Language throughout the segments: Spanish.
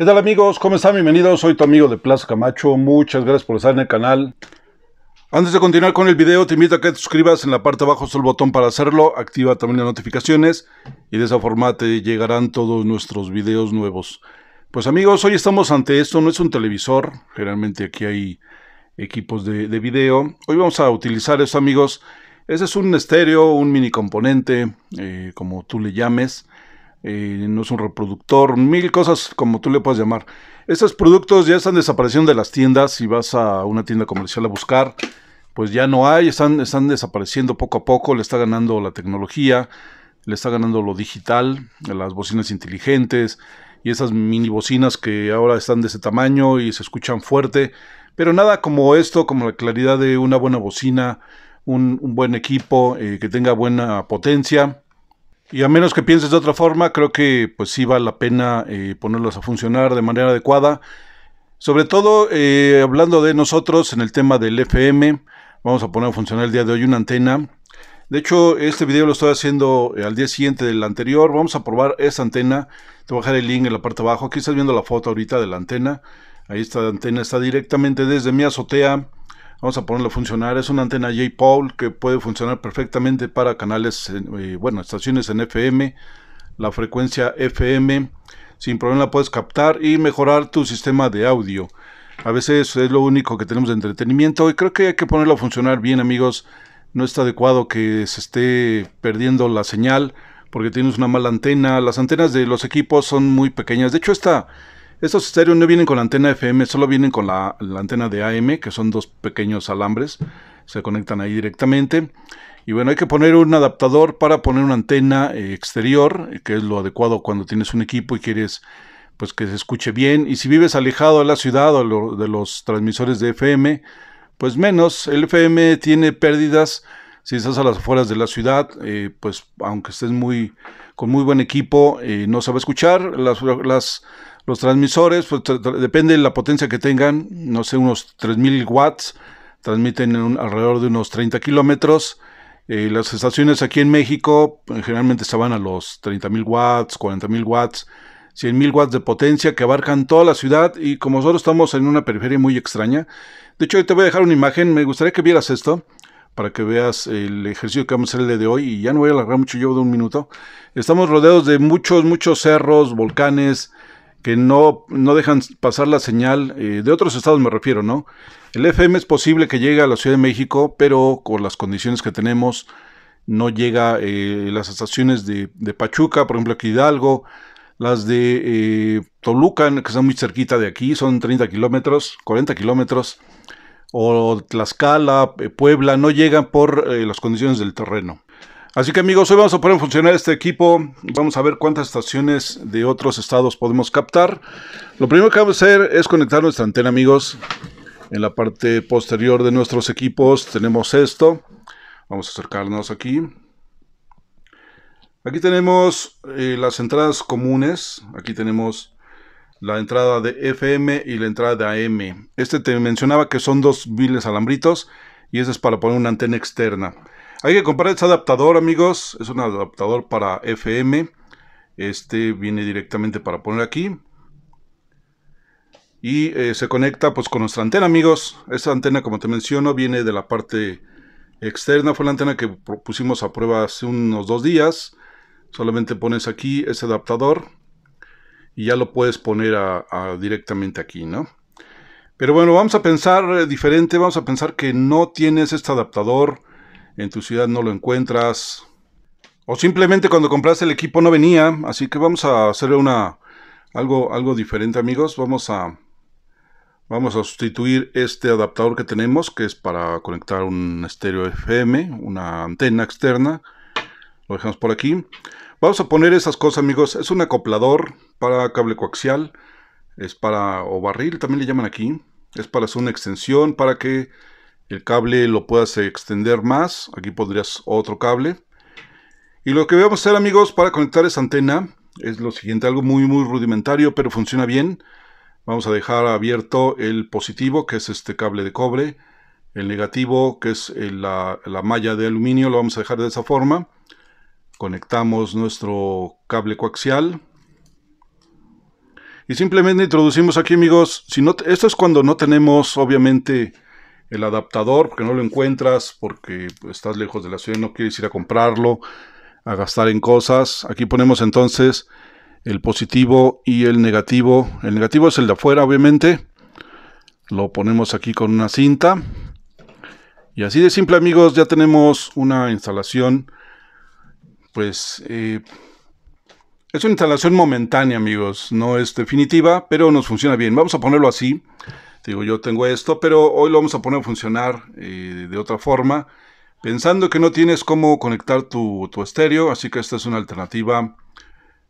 ¿Qué tal amigos? ¿Cómo están? Bienvenidos, soy tu amigo de Plaza Camacho, muchas gracias por estar en el canal. Antes de continuar con el video, te invito a que te suscribas, en la parte de abajo está el botón para hacerlo, activa también las notificaciones y de esa forma te llegarán todos nuestros videos nuevos. Pues amigos, hoy estamos ante esto, no es un televisor, generalmente aquí hay equipos de, video. Hoy vamos a utilizar esto amigos, ese es un estéreo, un mini componente, eh, como tú le llames. Eh, no es un reproductor, mil cosas como tú le puedes llamar. Estos productos ya están desapareciendo de las tiendas. Si vas a una tienda comercial a buscar, pues ya no hay, están, están desapareciendo poco a poco, le está ganando la tecnología, le está ganando lo digital, las bocinas inteligentes y esas mini bocinas que ahora están de ese tamaño y se escuchan fuerte. Pero nada como esto, como la claridad de una buena bocina, un, buen equipo eh, que tenga buena potencia y a menos que pienses de otra forma, creo que pues sí vale la pena eh, ponerlos a funcionar de manera adecuada. Sobre todo, eh, hablando de nosotros en el tema del FM, vamos a poner a funcionar el día de hoy una antena. De hecho, este video lo estoy haciendo eh, al día siguiente del anterior. Vamos a probar esta antena. Te voy a dejar el link en la parte de abajo. Aquí estás viendo la foto ahorita de la antena. Ahí está la antena, está directamente desde mi azotea vamos a ponerlo a funcionar. Es una antena J. Paul que puede funcionar perfectamente para canales, eh, bueno, estaciones en FM, la frecuencia FM. Sin problema la puedes captar y mejorar tu sistema de audio. A veces es lo único que tenemos de entretenimiento y creo que hay que ponerlo a funcionar bien, amigos. No está adecuado que se esté perdiendo la señal porque tienes una mala antena. Las antenas de los equipos son muy pequeñas. De hecho, esta estos estéreos no vienen con la antena FM, solo vienen con la, antena de AM, que son dos pequeños alambres, se conectan ahí directamente. Y bueno, hay que poner un adaptador para poner una antena eh, exterior, que es lo adecuado cuando tienes un equipo y quieres pues que se escuche bien. Y si vives alejado de la ciudad o de los transmisores de FM, pues menos. El FM tiene pérdidas si estás a las afueras de la ciudad, eh, pues aunque estés muy con muy buen equipo, eh, no se escuchar. las los transmisores, pues, depende de la potencia que tengan, no sé, unos 3000 watts, transmiten alrededor de unos 30 kilómetros. Eh, las estaciones aquí en México pues, generalmente estaban a los 30.000 watts, 40.000 watts, 100.000 watts de potencia que abarcan toda la ciudad y como nosotros estamos en una periferia muy extraña, de hecho te voy a dejar una imagen, me gustaría que vieras esto para que veas el ejercicio que vamos a hacer el de hoy y ya no voy a alargar mucho yo de un minuto. Estamos rodeados de muchos, muchos cerros, volcanes, que no, dejan pasar la señal, eh, de otros estados me refiero, ¿no? El FM es posible que llegue a la Ciudad de México, pero con las condiciones que tenemos, no llega eh, las estaciones de, Pachuca, por ejemplo, aquí Hidalgo, las de eh, Toluca, que están muy cerquita de aquí, son 30 kilómetros, 40 kilómetros, o Tlaxcala, eh, Puebla, no llegan por las condiciones del terreno. Así que amigos, hoy vamos a poner en funcionar este equipo. Vamos a ver cuántas estaciones de otros estados podemos captar. Lo primero que vamos a hacer es conectar nuestra antena, amigos. En la parte posterior de nuestros equipos tenemos esto. Vamos a acercarnos aquí. Aquí tenemos eh, las entradas comunes. Aquí tenemos la entrada de FM y la entrada de AM. Este te mencionaba que son dos viles alambritos y ese es para poner una antena externa. Hay que comprar este adaptador, amigos. Es un adaptador para FM. Este viene directamente para poner aquí. Y eh, se conecta pues con nuestra antena, amigos. Esta antena, como te menciono, viene de la parte externa. Fue la antena que pusimos a prueba hace unos dos días. Solamente pones aquí ese adaptador. Y ya lo puedes poner directamente aquí, ¿no? Pero bueno, vamos a pensar eh, diferente. Vamos a pensar que no tienes este adaptador en tu ciudad no lo encuentras, o simplemente cuando compraste el equipo no venía, así que vamos a hacer una algo algo diferente, amigos. Vamos a vamos a sustituir este adaptador que tenemos, que es para conectar un estéreo FM, una antena externa. Lo dejamos por aquí. Vamos a poner esas cosas, amigos. Es un acoplador para cable coaxial, es para o barril, también le llaman aquí. Es para hacer una extensión para que el cable lo puedas extender más. Aquí podrías otro cable. Y lo que vamos a hacer amigos para conectar esa antena es lo siguiente, algo muy muy rudimentario pero funciona bien. Vamos a dejar abierto el positivo que es este cable de cobre, el negativo que es eh, la, malla de aluminio, lo vamos a dejar de esa forma. Conectamos nuestro cable coaxial. Y simplemente introducimos aquí amigos, si no, esto es cuando no tenemos obviamente el adaptador, porque no lo encuentras, porque pues, estás lejos de la ciudad no quieres ir a comprarlo, a gastar en cosas. Aquí ponemos entonces el positivo y el negativo. El negativo es el de afuera, obviamente. Lo ponemos aquí con una cinta. Y así de simple, amigos, ya tenemos una instalación. Pues eh, es una instalación momentánea, amigos. No es definitiva, pero nos funciona bien. Vamos a ponerlo así digo, yo tengo esto, pero hoy lo vamos a poner a funcionar eh, de otra forma. Pensando que no tienes cómo conectar tu, estéreo, así que esta es una alternativa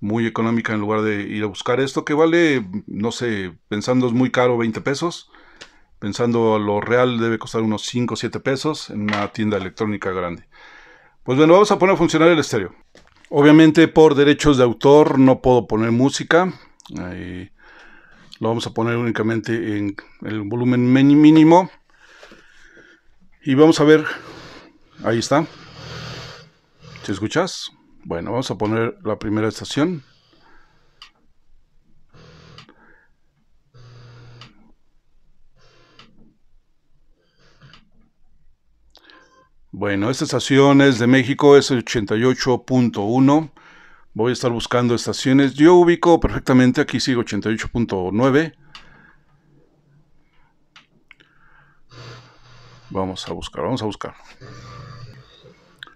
muy económica en lugar de ir a buscar esto que vale, no sé, pensando es muy caro, 20 pesos. Pensando lo real debe costar unos 5 o 7 pesos en una tienda electrónica grande. Pues bueno, vamos a poner a funcionar el estéreo. Obviamente por derechos de autor no puedo poner música. Eh, lo vamos a poner únicamente en el volumen mínimo. Y vamos a ver. Ahí está. ¿Te escuchas? Bueno, vamos a poner la primera estación. Bueno, esta estación es de México, es el 88.1. Voy a estar buscando estaciones. Yo ubico perfectamente, aquí sigo 88.9. Vamos a buscar, vamos a buscar.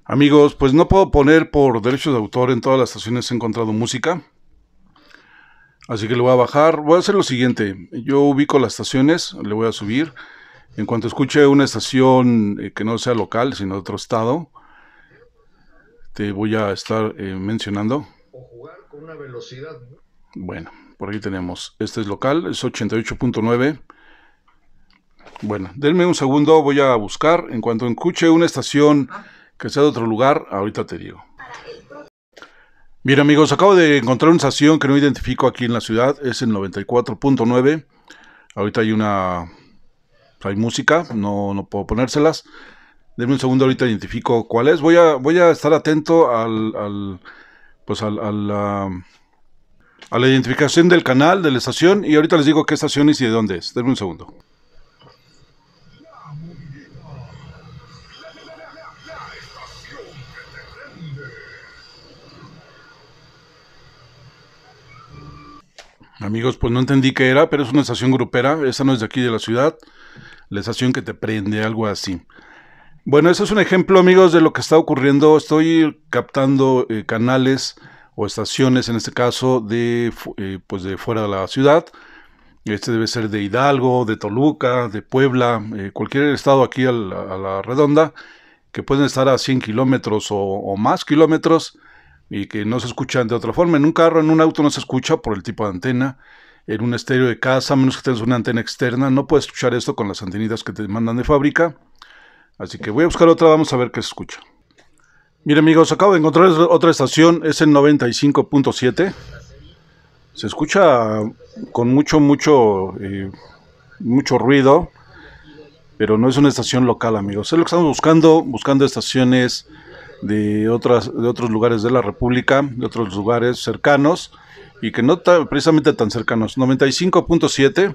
Amigos, pues no puedo poner por derechos de autor en todas las estaciones he encontrado música. Así que le voy a bajar. Voy a hacer lo siguiente. Yo ubico las estaciones, le voy a subir. En cuanto escuche una estación eh, que no sea local, sino de otro estado, este, voy a estar eh, mencionando. O jugar con una velocidad. Bueno, por aquí tenemos. Este es local, es 88.9. Bueno, denme un segundo, voy a buscar. En cuanto escuche una estación que sea de otro lugar, ahorita te digo. Bien amigos, acabo de encontrar una estación que no identifico aquí en la ciudad, es el 94.9. Ahorita hay una... hay música, no, no puedo ponérselas. Denme un segundo, ahorita identifico cuál es. Voy a, voy a estar atento al, al pues al, a la identificación del canal, de la estación, y ahorita les digo qué estación es y de dónde es. Denme un segundo. Amigos, pues no entendí qué era, pero es una estación grupera. Esa no es de aquí de la ciudad. La estación que te prende, algo así. Bueno, ese es un ejemplo, amigos, de lo que está ocurriendo. Estoy captando eh, canales o estaciones, en este caso, de, eh, pues de fuera de la ciudad. Este debe ser de Hidalgo, de Toluca, de Puebla, eh, cualquier estado aquí a la, redonda, que pueden estar a 100 kilómetros o, más kilómetros y que no se escuchan de otra forma. En un carro, en un auto no se escucha por el tipo de antena. En un estéreo de casa, a menos que tengas una antena externa, no puedes escuchar esto con las antenitas que te mandan de fábrica. Así que voy a buscar otra, vamos a ver qué se escucha. Mira, amigos, acabo de encontrar otra estación, es el 95.7. Se escucha con mucho, mucho, eh, mucho ruido, pero no es una estación local amigos. Es lo que estamos buscando, buscando estaciones de, otras, de otros lugares de la República, de otros lugares cercanos y que no precisamente tan cercanos. 95.7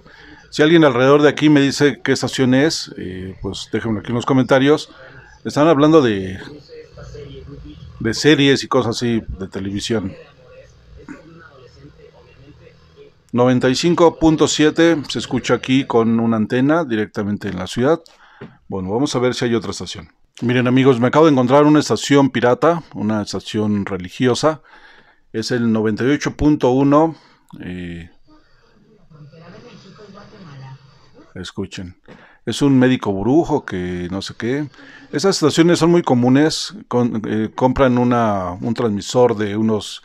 si alguien alrededor de aquí me dice qué estación es, eh, pues déjenme aquí en los comentarios. Están hablando de, de series y cosas así de televisión. 95.7 se escucha aquí con una antena directamente en la ciudad. Bueno, vamos a ver si hay otra estación. Miren amigos, me acabo de encontrar una estación pirata, una estación religiosa. Es el 98.1. escuchen. Es un médico brujo que no sé qué. Esas situaciones son muy comunes. Eh, compran una, un transmisor de unos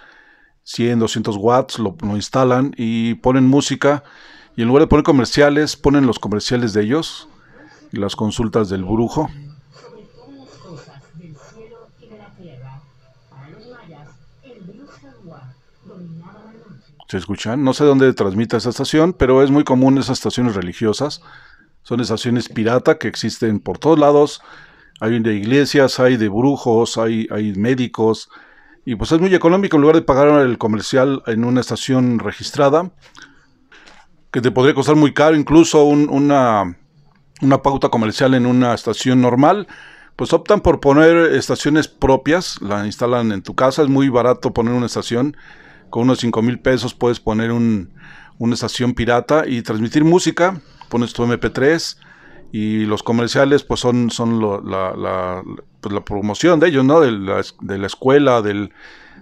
100, 200 watts, lo, instalan y ponen música. Y en lugar de poner comerciales, ponen los comerciales de ellos y las consultas del brujo. ¿Se escuchan? No sé dónde transmite esa estación, pero es muy común esas estaciones religiosas. Son estaciones pirata que existen por todos lados. Hay de iglesias, hay de brujos, hay, hay médicos. Y pues es muy económico en lugar de pagar el comercial en una estación registrada, que te podría costar muy caro incluso una, una pauta comercial en una estación normal pues optan por poner estaciones propias, la instalan en tu casa, es muy barato poner una estación con unos 5 mil pesos puedes poner una estación pirata y transmitir música, pones tu MP3 y los comerciales pues son, son pues, la, promoción de ellos, ¿no? De la, escuela, del,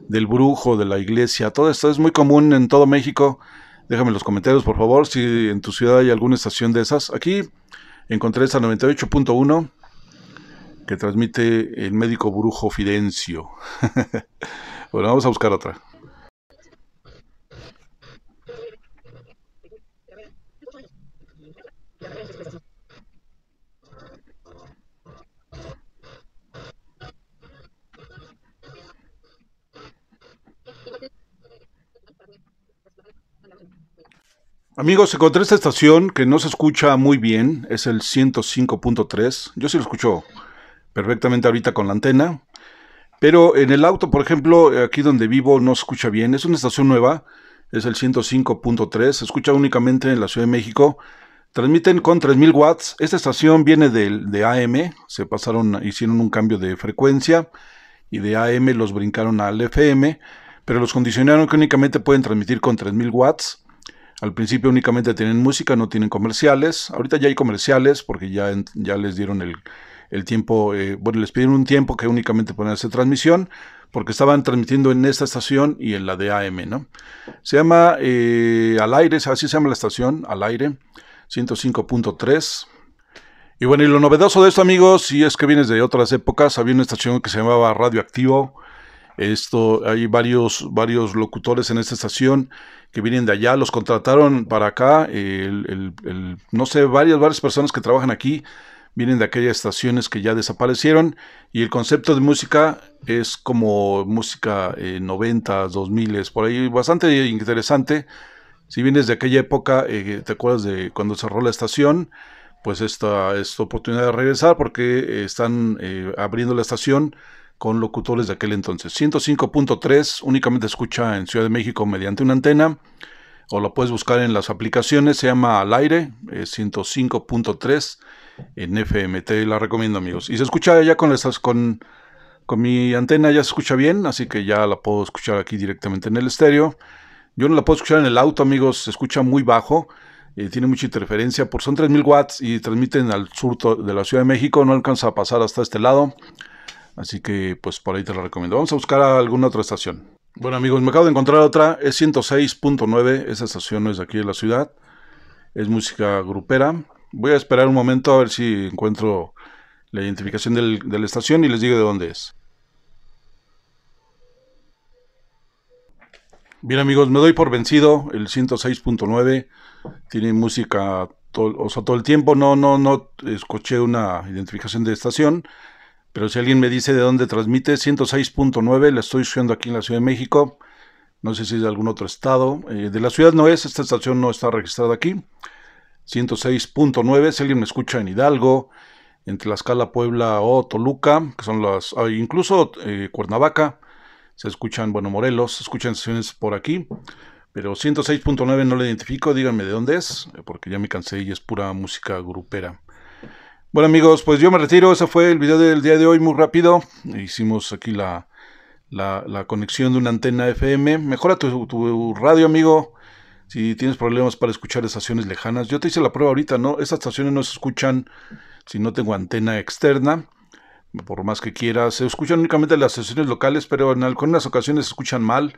del, brujo, de la iglesia, todo esto es muy común en todo México. Déjame en los comentarios, por favor, si en tu ciudad hay alguna estación de esas. Aquí encontré esta 98.1 que transmite el médico brujo Fidencio. bueno, vamos a buscar otra. Amigos, encontré esta estación que no se escucha muy bien, es el 105.3. Yo sí lo escucho perfectamente ahorita con la antena. Pero en el auto, por ejemplo, aquí donde vivo no se escucha bien. Es una estación nueva, es el 105.3, se escucha únicamente en la Ciudad de México. Transmiten con 3000 watts. Esta estación viene de, de AM, se pasaron, hicieron un cambio de frecuencia y de AM los brincaron al FM, pero los condicionaron que únicamente pueden transmitir con 3000 watts. Al principio únicamente tienen música, no tienen comerciales. Ahorita ya hay comerciales porque ya, ya les dieron el, tiempo, eh, bueno, les pidieron un tiempo que únicamente pueden hacer transmisión porque estaban transmitiendo en esta estación y en la de AM, ¿no? Se llama eh, Al Aire, así se llama la estación, Al Aire, 105.3. Y bueno, y lo novedoso de esto, amigos, si es que vienes de otras épocas, había una estación que se llamaba Radioactivo. Esto, hay varios, varios locutores en esta estación que vienen de allá, los contrataron para acá, el, no sé, varias, varias personas que trabajan aquí vienen de aquellas estaciones que ya desaparecieron y el concepto de música es como música eh, 90, 2000, por ahí bastante interesante. Si vienes de aquella época, eh, te acuerdas de cuando cerró la estación, pues esta es tu oportunidad de regresar porque eh, están eh, abriendo la estación con locutores de aquel entonces. 105.3 únicamente escucha en Ciudad de México mediante una antena o lo puedes buscar en las aplicaciones, se llama Al Aire 105.3 en FMT la recomiendo amigos. Y se escucha ya con, con, con mi antena, ya se escucha bien, así que ya la puedo escuchar aquí directamente en el estéreo. Yo no la puedo escuchar en el auto amigos, se escucha muy bajo. Eh, tiene mucha interferencia, por son 3.000 watts y transmiten al sur de la Ciudad de México, no alcanza a pasar hasta este lado. Así que pues por ahí te lo recomiendo. Vamos a buscar a alguna otra estación. Bueno amigos, me acabo de encontrar otra, es 106.9, esa estación no es aquí en la ciudad, es música grupera. Voy a esperar un momento a ver si encuentro la identificación de la estación y les digo de dónde es. Bien amigos, me doy por vencido, el 106.9 tiene música o sea, todo el tiempo, no, no, no escuché una identificación de estación. Pero si alguien me dice de dónde transmite, 106.9, la estoy escuchando aquí en la Ciudad de México. No sé si es de algún otro estado. Eh, de la ciudad no es, esta estación no está registrada aquí. 106.9, si alguien me escucha en Hidalgo, en Tlaxcala, Puebla o Toluca, que son las, ah, incluso eh, Cuernavaca, se escuchan, bueno, Morelos, se escuchan estaciones por aquí, pero 106.9 no lo identifico, díganme de dónde es, eh, porque ya me cansé y es pura música grupera. Bueno amigos, pues yo me retiro, ese fue el video del día de hoy muy rápido. Hicimos aquí la, conexión de una antena FM. Mejora tu, radio amigo, si tienes problemas para escuchar estaciones lejanas. Yo te hice la prueba ahorita, ¿no? Estas estaciones no se escuchan si no tengo antena externa. Por más que quieras, se escuchan únicamente las estaciones locales, pero en algunas ocasiones se escuchan mal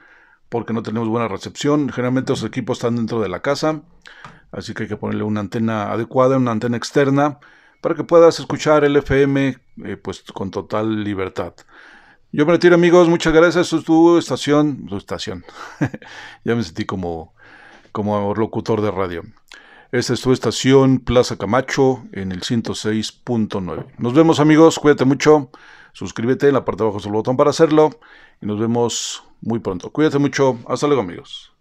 porque no tenemos buena recepción. Generalmente los equipos están dentro de la casa, así que hay que ponerle una antena adecuada, una antena externa para que puedas escuchar el FM eh, pues con total libertad. Yo me retiro amigos, muchas gracias, Esto es tu estación, tu estación. ya me sentí como, como locutor de radio. Esta es tu estación Plaza Camacho en el 106.9. Nos vemos amigos, cuídate mucho, suscríbete en la parte de abajo del botón para hacerlo y nos vemos muy pronto. Cuídate mucho, hasta luego amigos.